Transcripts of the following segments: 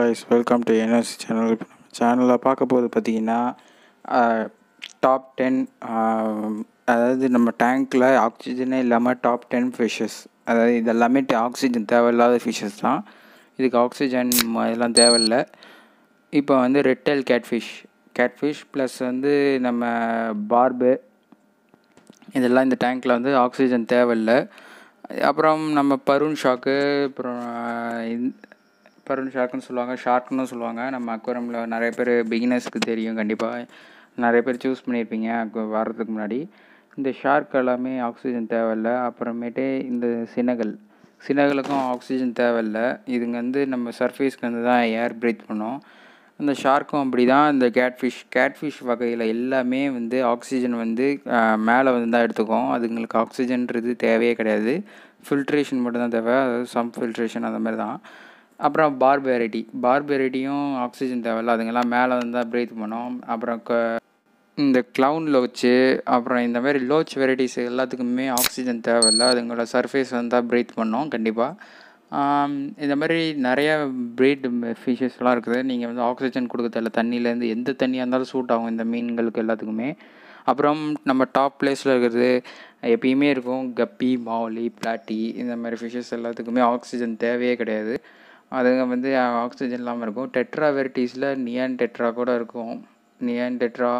guys welcome to NS channel சேனலில் பார்க்க போது பார்த்திங்கன்னா டாப் டென் அதாவது நம்ம டேங்க்கில் ஆக்சிஜனே இல்லாமல் டாப் டென் ஃபிஷஸ் அதாவது இதெல்லாமே ஆக்சிஜன் தேவையில்லாத ஃபிஷ்ஷஸ் தான் இதுக்கு ஆக்சிஜன் இதெல்லாம் தேவையில்லை இப்போ வந்து ரெட்டல் கேட்ஃபிஷ் கேட்ஃபிஷ் ப்ளஸ் வந்து நம்ம பார்பு இதெல்லாம் இந்த டேங்க்கில் வந்து ஆக்சிஜன் தேவையில்லை அப்புறம் நம்ம பருன் ஷாக்கு அப்புறம் பர்வன் ஷார்க்குன்னு சொல்லுவாங்க ஷார்க்குன்னு சொல்லுவாங்க நம்ம அக்வரமில் நிறைய பேர் பிகினர்ஸ்க்கு தெரியும் கண்டிப்பாக நிறைய பேர் சூஸ் பண்ணியிருப்பீங்க வர்றதுக்கு முன்னாடி இந்த ஷார்க் எல்லாமே ஆக்சிஜன் தேவையில்லை அப்புறமேட்டு இந்த சினகல் சினகளுக்கும் ஆக்சிஜன் தேவையில்லை இதுங்க வந்து நம்ம சர்ஃபேஸ்க்கு வந்து தான் ஏர் பிரீத் பண்ணோம் அந்த ஷார்க்கும் அப்படி தான் இந்த கேட்ஃபிஷ் கேட்ஃபிஷ் வகையில் எல்லாமே வந்து ஆக்சிஜன் வந்து மேலே வந்து தான் எடுத்துக்கும் அதுங்களுக்கு ஆக்சிஜன்றது தேவையே கிடையாது ஃபில்ட்ரேஷன் மட்டும்தான் தேவை அதாவது சம் ஃபில்ட்ரேஷன் அந்த மாதிரி தான் அப்புறம் பார் வெரைட்டி ஆக்சிஜன் தேவையில்ல அதுங்கெல்லாம் மேலே இருந்தால் ப்ரீத் பண்ணோம் அப்புறம் க இந்த க்ளவுன் லோச்சு அப்புறம் இந்த மாதிரி லோச் வெரைட்டிஸ் எல்லாத்துக்குமே ஆக்சிஜன் தேவையில்ல அதுங்களோட சர்ஃபேஸ் வந்தால் ப்ரீத் பண்ணோம் கண்டிப்பாக இந்த மாதிரி நிறையா ப்ரீட் ஃபிஷஸ்லாம் இருக்குது நீங்கள் வந்து ஆக்சிஜன் கொடுக்கறதில்ல தண்ணியிலேருந்து எந்த தண்ணியாக இருந்தாலும் சூட் ஆகும் இந்த மீன்களுக்கு எல்லாத்துக்குமே அப்புறம் நம்ம டாப் பிளேஸில் இருக்கிறது எப்பயுமே இருக்கும் கப்பி மாவுலி பிளாட்டி இந்த மாதிரி ஃபிஷஸ் எல்லாத்துக்குமே ஆக்சிஜன் தேவையே கிடையாது அதுங்க வந்து ஆக்சிஜன் இல்லாமல் இருக்கும் டெட்ரா வெரைட்டிஸில் நியான் டெட்ரா கூட இருக்கும் நியான் டெட்ரா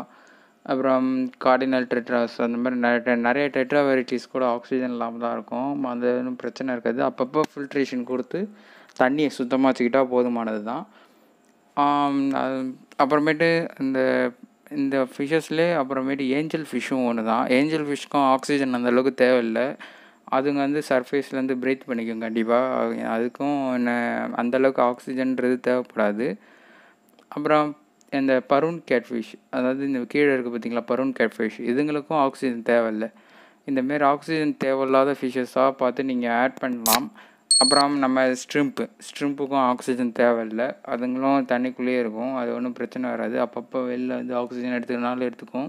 அப்புறம் கார்டினல் டெட்ராஸ் அந்த மாதிரி நிறைய நிறைய டெட்ரா வெரைட்டிஸ் கூட ஆக்சிஜன் இல்லாமல் தான் இருக்கும் அந்த ஒன்றும் பிரச்சனை இருக்காது அப்பப்போ ஃபில்ட்ரேஷன் கொடுத்து தண்ணியை சுத்தமாக வச்சுக்கிட்டால் போதுமானது தான் அப்புறமேட்டு இந்த இந்த ஃபிஷ்ஷஸ்லேயே அப்புறமேட்டு ஏஞ்சல் ஃபிஷ்ஷும் ஒன்று தான் ஏஞ்சல் ஃபிஷ்க்கும் ஆக்சிஜன் அந்தளவுக்கு தேவையில்லை அதுங்க வந்து சர்ஃபேஸ்லேருந்து பிரீத் பண்ணிக்கும் கண்டிப்பாக அதுக்கும் என்ன அந்தளவுக்கு ஆக்சிஜன்றது தேவைப்படாது அப்புறம் இந்த பருண் கேட்ஃபிஷ் அதாவது இந்த கீழே இருக்குது பார்த்திங்களா பருண் கேட்ஃபிஷ் இதுங்களுக்கும் ஆக்சிஜன் தேவையில்லை இந்தமாரி ஆக்சிஜன் தேவையில்லாத ஃபிஷ்ஷஸாக பார்த்து நீங்கள் ஆட் பண்ணலாம் அப்புறம் நம்ம ஸ்ட்ரிம்ப்பு ஸ்ட்ரிம்ப்புக்கும் ஆக்சிஜன் தேவையில்லை அதுங்களும் தண்ணிக்குள்ளேயே இருக்கும் அது ஒன்றும் பிரச்சனை வராது அப்பப்போ வெளில வந்து ஆக்சிஜன் எடுத்துக்கனாலும் எடுத்துக்கும்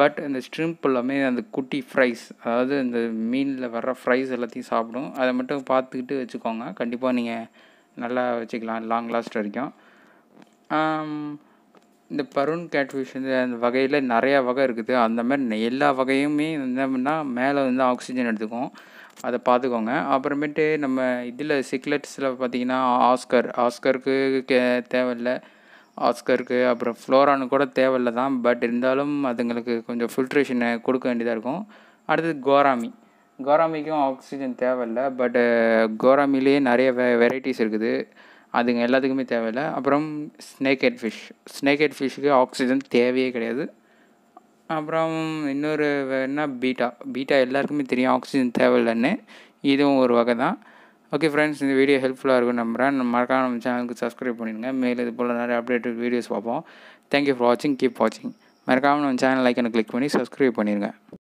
பட் இந்த ஸ்ட்ரிம்ப் எல்லாமே அந்த குட்டி ஃப்ரைஸ் அதாவது இந்த மீனில் வர்ற ஃப்ரைஸ் எல்லாத்தையும் சாப்பிடும் அதை மட்டும் பார்த்துக்கிட்டு வச்சுக்கோங்க கண்டிப்பாக நீங்கள் நல்லா வச்சுக்கலாம் லாங் லாஸ்ட் வரைக்கும் இந்த பருண் கேட்ஃபிஷ் இந்த அந்த வகையில் நிறையா வகை இருக்குது அந்த மாதிரி எல்லா வகையுமே என்னன்னா மேலே வந்து ஆக்சிஜன் எடுத்துக்கும் அதை பார்த்துக்கோங்க அப்புறமேட்டு நம்ம இதில் சிக்லெட்ஸில் பார்த்திங்கன்னா ஆஸ்கர் ஆஸ்கருக்கு தேவையில்லை ஆஸ்கருக்கு அப்புறம் ஃப்ளோரானு கூட தேவையில்ல தான் பட் இருந்தாலும் அதுங்களுக்கு கொஞ்சம் ஃபில்ட்ரேஷனை கொடுக்க வேண்டியதாக இருக்கும் அடுத்தது கோராமி கோராமிக்கும் ஆக்சிஜன் தேவையில்லை பட்டு கோராமிலேயே நிறைய வெ வெரைட்டிஸ் இருக்குது அதுங்க எல்லாத்துக்குமே தேவையில்லை அப்புறம் snake head fish snake head ஃபிஷ்ஷுக்கு ஆக்சிஜன் தேவையே கிடையாது அப்புறம் இன்னொரு என்ன பீட்டா பீட்டா எல்லாருக்குமே தெரியும் ஆக்சிஜன் தேவையில்லைன்னு இதுவும் ஒரு வகை தான் ஓகே ஃப்ரெண்ட்ஸ் இந்த வீடியோ ஹெல்ப்ஃபுல்லாக இருக்கும் நம்புகிறேன் மறக்காம நம்ம சேனலுக்கு சப்ஸ்கிரைப் பண்ணிடுங்க மேலே இது போல் நிறைய அப்டேட்டட் வீடியோஸ் பார்ப்போம் தேங்க்யூ ஃபார் வாட்சிங் கீப் வாட்சிங் மறக்காமல் நம்ம சேனல் ஐக்கனை கிளிக் பண்ணி சப்ஸ்கிரைப் பண்ணிடுங்க